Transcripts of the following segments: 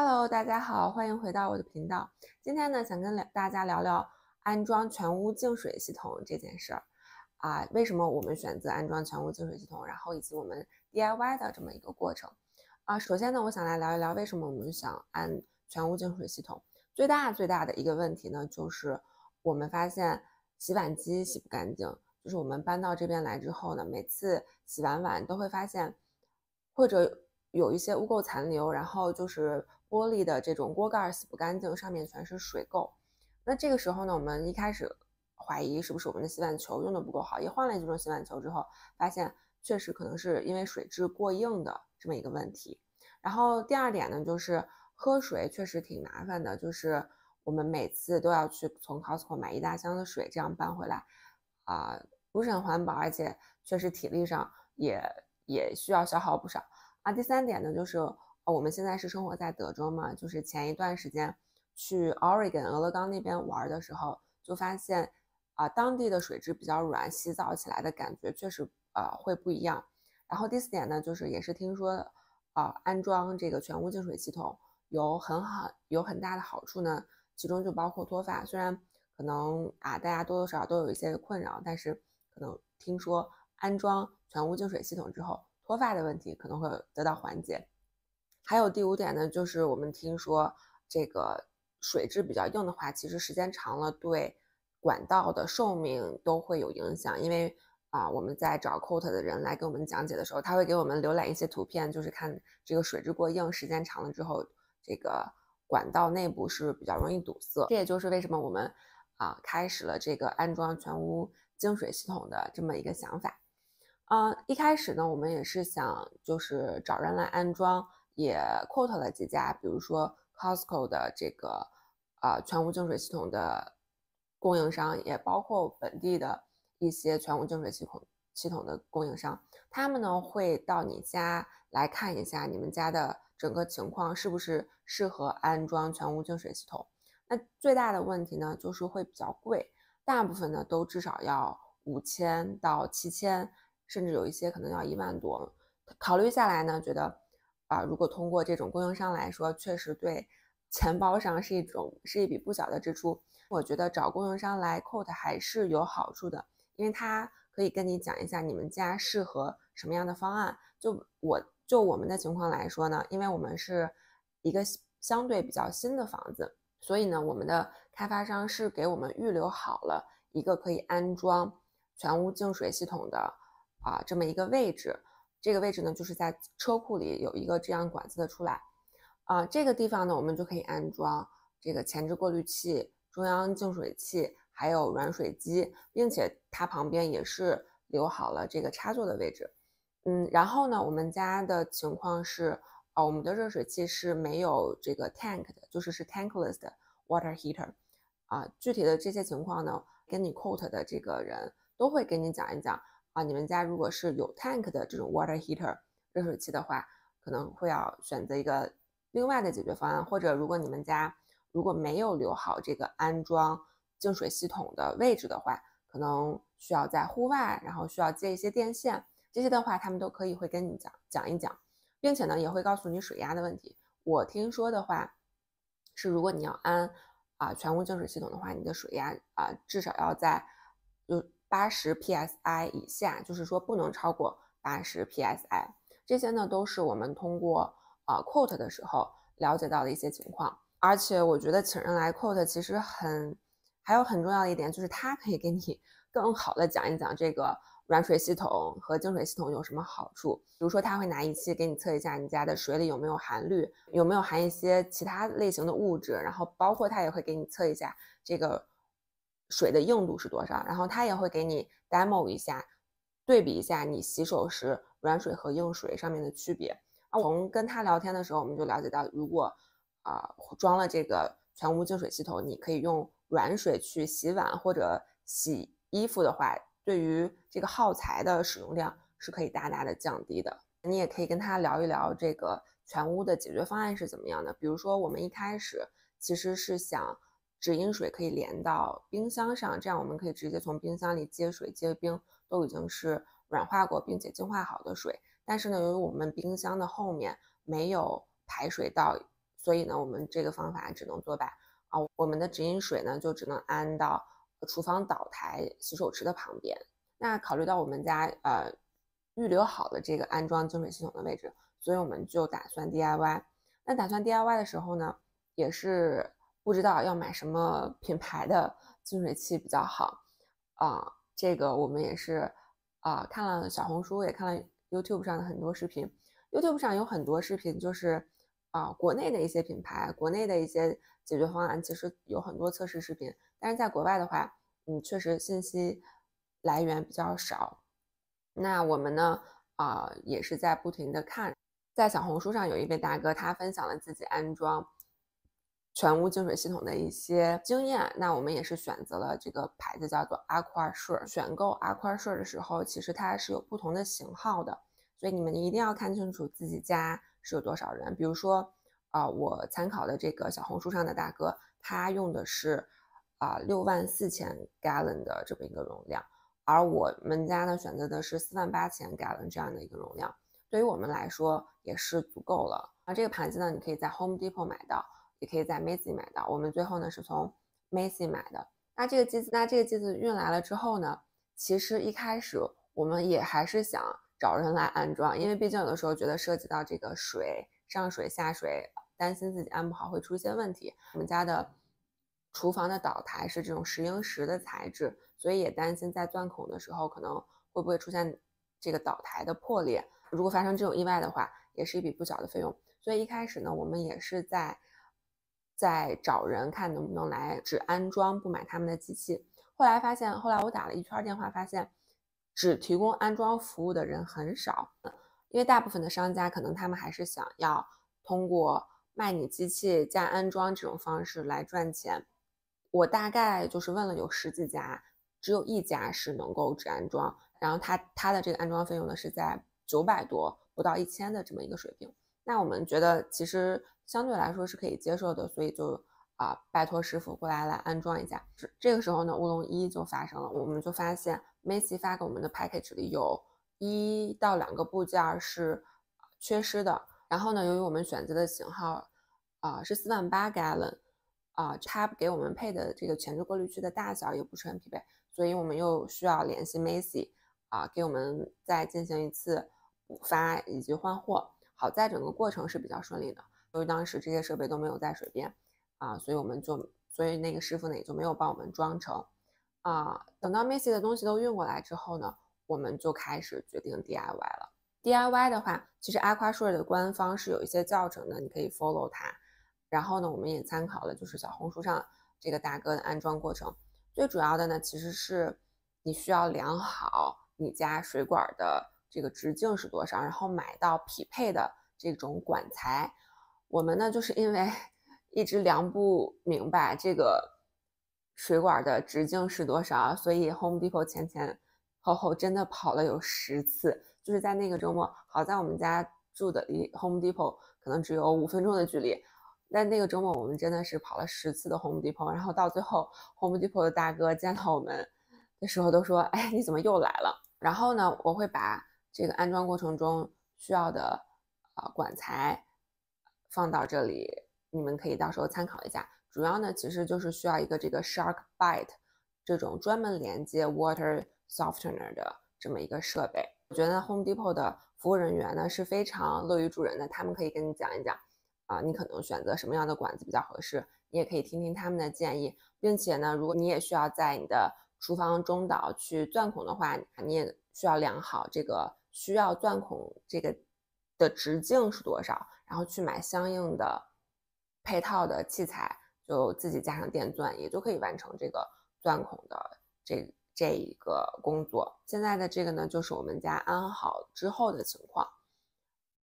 Hello，大家好，欢迎回到我的频道。今天呢，想跟大家聊聊安装全屋净水系统这件事儿啊。为什么我们选择安装全屋净水系统？然后以及我们 DIY 的这么一个过程啊。首先呢，我想来聊一聊为什么我们想安全屋净水系统。最大最大的一个问题呢，就是我们发现洗碗机洗不干净。就是我们搬到这边来之后呢，每次洗完碗都会发现，或者有一些污垢残留，然后就是。玻璃的这种锅盖洗不干净，上面全是水垢。那这个时候呢，我们一开始怀疑是不是我们的洗碗球用的不够好，也换了几种洗碗球之后，发现确实可能是因为水质过硬的这么一个问题。然后第二点呢，就是喝水确实挺麻烦的，就是我们每次都要去从 Costco 买一大箱的水，这样搬回来啊，不是很环保，而且确实体力上也也需要消耗不少。啊，第三点呢，就是。我们现在是生活在德州嘛？就是前一段时间去 Oregon 俄勒冈那边玩的时候，就发现啊，当地的水质比较软，洗澡起来的感觉确实呃会不一样。然后第四点呢，就是也是听说啊，安装这个全屋净水系统有很好有很大的好处呢，其中就包括脱发。虽然可能啊大家多多少少都有一些困扰，但是可能听说安装全屋净水系统之后，脱发的问题可能会得到缓解。还有第五点呢，就是我们听说这个水质比较硬的话，其实时间长了对管道的寿命都会有影响。因为啊，我们在找 c o t 的人来给我们讲解的时候，他会给我们浏览一些图片，就是看这个水质过硬，时间长了之后，这个管道内部是比较容易堵塞。这也就是为什么我们啊，开始了这个安装全屋净水系统的这么一个想法。啊，一开始呢，我们也是想就是找人来安装。也 q u o t a 了几家，比如说 Costco 的这个啊全屋净水系统的供应商，也包括本地的一些全屋净水系统系统的供应商，他们呢会到你家来看一下你们家的整个情况是不是适合安装全屋净水系统。那最大的问题呢就是会比较贵，大部分呢都至少要五千到七千，甚至有一些可能要一万多。考虑下来呢，觉得。啊，如果通过这种供应商来说，确实对钱包上是一种是一笔不小的支出。我觉得找供应商来扣 o 还是有好处的，因为他可以跟你讲一下你们家适合什么样的方案。就我就我们的情况来说呢，因为我们是一个相对比较新的房子，所以呢，我们的开发商是给我们预留好了一个可以安装全屋净水系统的啊这么一个位置。这个位置呢，就是在车库里有一个这样管子的出来，啊，这个地方呢，我们就可以安装这个前置过滤器、中央净水器，还有软水机，并且它旁边也是留好了这个插座的位置，嗯，然后呢，我们家的情况是，啊，我们的热水器是没有这个 tank 的，就是是 tankless water heater，啊，具体的这些情况呢，跟你 quote 的这个人都会给你讲一讲。啊，你们家如果是有 tank 的这种 water heater 热水器的话，可能会要选择一个另外的解决方案，或者如果你们家如果没有留好这个安装净水系统的位置的话，可能需要在户外，然后需要接一些电线，这些的话他们都可以会跟你讲讲一讲，并且呢也会告诉你水压的问题。我听说的话是，如果你要安啊全屋净水系统的话，你的水压啊至少要在嗯。八十 psi 以下，就是说不能超过八十 psi。这些呢都是我们通过啊 quote 的时候了解到的一些情况。而且我觉得请人来 quote 其实很，还有很重要的一点就是他可以给你 更好的讲一讲这个软水系统和净水系统有什么好处。比如说他会拿仪器给你测一下你家的水里有没有含氯，有没有含一些其他类型的物质，然后包括他也会给你测一下这个。水的硬度是多少？然后他也会给你 demo 一下，对比一下你洗手时软水和硬水上面的区别。从跟他聊天的时候，我们就了解到，如果啊装了这个全屋净水系统，你可以用软水去洗碗或者洗衣服的话，对于这个耗材的使用量是可以大大的降低的。你也可以跟他聊一聊这个全屋的解决方案是怎么样的。比如说，我们一开始其实是想。直饮水可以连到冰箱上，这样我们可以直接从冰箱里接水、接冰，都已经是软化过并且净化好的水。但是呢，由于我们冰箱的后面没有排水道，所以呢，我们这个方法只能做罢啊。我们的直饮水呢，就只能安到厨房岛台、洗手池的旁边。那考虑到我们家呃预留好了这个安装净水系统的位置，所以我们就打算 DIY。那打算 DIY 的时候呢，也是。不知道要买什么品牌的净水器比较好啊？这个我们也是啊，看了小红书，也看了 YouTube 上的很多视频。YouTube 上有很多视频，就是啊，国内的一些品牌，国内的一些解决方案，其实有很多测试视频。但是在国外的话，嗯，确实信息来源比较少。那我们呢啊，也是在不停的看，在小红书上有一位大哥，他分享了自己安装。全屋净水系统的一些经验，那我们也是选择了这个牌子，叫做 Aquasure。选购 Aquasure 的时候，其实它是有不同的型号的，所以你们一定要看清楚自己家是有多少人。比如说，啊，我参考的这个小红书上的大哥，他用的是啊六万四千 gallon 的这么一个容量，而我们家呢选择的是四万八千 gallon 这样的一个容量，对于我们来说也是足够了。那这个盘子呢，你可以在 Home Depot 买到。也可以在 Macy 买到。我们最后呢是从 Macy 买的。那这个机子，那这个机子运来了之后呢，其实一开始我们也还是想找人来安装，因为毕竟有的时候觉得涉及到这个水上水下水，担心自己安不好会出一些问题。我们家的厨房的岛台是这种石英石的材质，所以也担心在钻孔的时候可能会不会出现这个岛台的破裂。如果发生这种意外的话，也是一笔不小的费用。所以一开始呢，我们也是在。在找人看能不能来只安装不买他们的机器。后来发现，后来我打了一圈电话，发现只提供安装服务的人很少，因为大部分的商家可能他们还是想要通过卖你机器加安装这种方式来赚钱。我大概就是问了有十几家，只有一家是能够只安装，然后他他的这个安装费用呢是在九百多不到一千的这么一个水平。那我们觉得其实相对来说是可以接受的，所以就啊拜托师傅过来来安装一下。这个时候呢，乌龙一就发生了，我们就发现 Macy 发给我们的 package 里有一到两个部件是缺失的。然后呢，由于我们选择的型号啊是四万八 gallon 啊，它给我们配的这个前置过滤器的大小也不是很匹配，所以我们又需要联系 Macy 啊，给我们再进行一次补发以及换货。好在整个过程是比较顺利的，由于当时这些设备都没有在水边，啊，所以我们就，所以那个师傅呢也就没有帮我们装成，啊，等到 Missy 的东西都运过来之后呢，我们就开始决定 DIY 了。DIY 的话，其实 AquaSure 的官方是有一些教程的，你可以 follow 它，然后呢，我们也参考了就是小红书上这个大哥的安装过程。最主要的呢，其实是你需要量好你家水管的。这个直径是多少？然后买到匹配的这种管材。我们呢，就是因为 一直量不明白这个水管的直径是多少，所以 Home Depot 前前后后真的跑了有十次。就是在那个周末，好在我们家住的离 Home Depot 可能只有五分钟的距离。在那个周末，我们真的是跑了十次的 Home Depot，然后到最后 Home Depot 的大哥见到我们的时候都说：“哎，你怎么又来了？”然后呢，我会把。这个安装过程中需要的呃管材放到这里，你们可以到时候参考一下。主要呢其实就是需要一个这个 Shark Bite 这种专门连接 water softener 的这么一个设备。我觉得 Home Depot 的服务人员呢是非常乐于助人的，他们可以跟你讲一讲啊，你可能选择什么样的管子比较合适，你也可以听听他们的建议，并且呢，如果你也需要在你的厨房中岛去钻孔的话，你也需要量好这个。需要钻孔这个的直径是多少？然后去买相应的配套的器材，就自己加上电钻也就可以完成这个钻孔的这这一个工作。现在的这个呢，就是我们家安好之后的情况。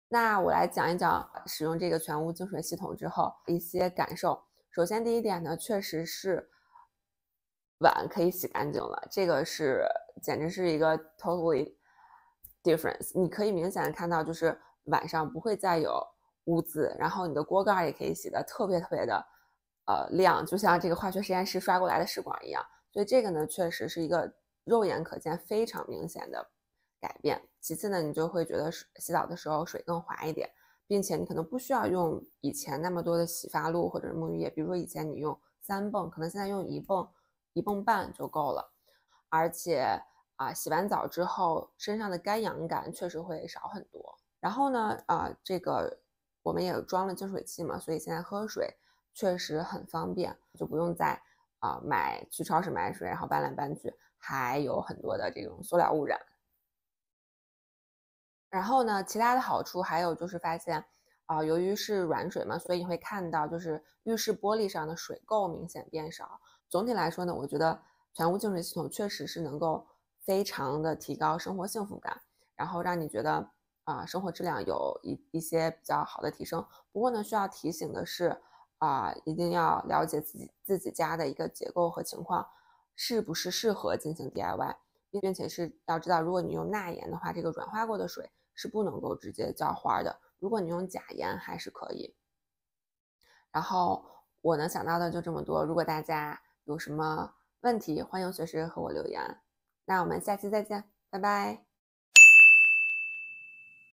那我来讲一讲使用这个全屋净水系统之后一些感受。首先第一点呢，确实是碗可以洗干净了，这个是简直是一个 totally。difference，你可以明显的看到，就是晚上不会再有污渍，然后你的锅盖也可以洗的特别特别的，呃亮，就像这个化学实验室刷过来的试管一样。所以这个呢，确实是一个肉眼可见非常明显的改变。其次呢，你就会觉得洗澡的时候水更滑一点，并且你可能不需要用以前那么多的洗发露或者是沐浴液，比如说以前你用三泵，可能现在用一泵一泵半就够了，而且。啊，洗完澡之后，身上的干痒感确实会少很多。然后呢，啊，这个我们也装了净水器嘛，所以现在喝水确实很方便，就不用再啊买去超市买水，然后搬来搬去，还有很多的这种塑料污染。然后呢，其他的好处还有就是发现，啊，由于是软水嘛，所以你会看到就是浴室玻璃上的水垢明显变少。总体来说呢，我觉得全屋净水系统确实是能够。非常的提高生活幸福感，然后让你觉得啊生活质量有一一些比较好的提升。不过呢，需要提醒的是啊，一定要了解自己自己家的一个结构和情况，是不是适合进行 DIY，并并且是要知道，如果你用钠盐的话，这个软化过的水是不能够直接浇花的。如果你用钾盐还是可以。然后我能想到的就这么多。如果大家有什么问题，欢迎随时和我留言。那我们下期再见，拜拜。